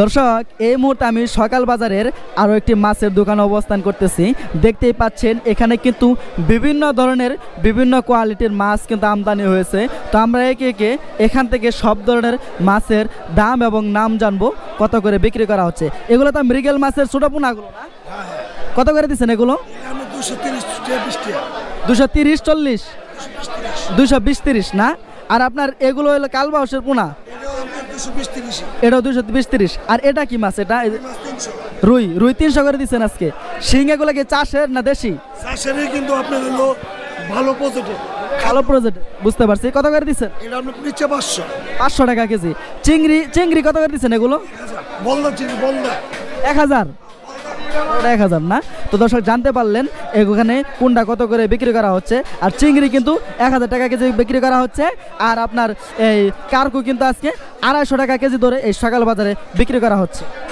দর্শক এই মুহূর্তে আমি সকাল বাজারের আরও একটি মাছের দোকানে অবস্থান করতেছি দেখতেই পাচ্ছেন এখানে কিন্তু বিভিন্ন ধরনের বিভিন্ন কোয়ালিটির মাছ কিন্তু আমদানি হয়েছে তো আমরা একে একে এখান থেকে সব ধরনের মাছের দাম এবং নাম জানবো কত করে বিক্রি করা হচ্ছে এগুলো তো মৃগেল মাছের ছোটো পোনাগুলো না কত করে দিচ্ছেন এগুলো দুশো তিরিশ চল্লিশ দুশো বিশ তিরিশ না আর আপনার এগুলো হলো কালবাউসের পোনা এটা দুশো বিশ আর এটা কি মাছ এটা রুই রুই তিনশো করে দিচ্ছেন আজকে শিঙাগুলো কি চাষের না দেশি চাষের কিন্তু আপনার হলো ভালো পজিটিভ ভালো প্রজেক্ট বুঝতে পারছি কত করে দিচ্ছেন এটা নিচ্ছে পাঁচশো পাঁচশো টাকা কেজি চিংড়ি চিংড়ি কত করে দিচ্ছেন এগুলো বলদা চিংড়ি বলদা এক হাজার এক হাজার না তো দর্শক জানতে পারলেন ওখানে কুন্ডা কত করে বিক্রি করা হচ্ছে আর চিংড়ি কিন্তু এক হাজার টাকা কেজি বিক্রি করা হচ্ছে আর আপনার এই কার্কু কিন্তু আজকে আড়াইশো টাকা কেজি ধরে এই সকাল বাজারে বিক্রি করা হচ্ছে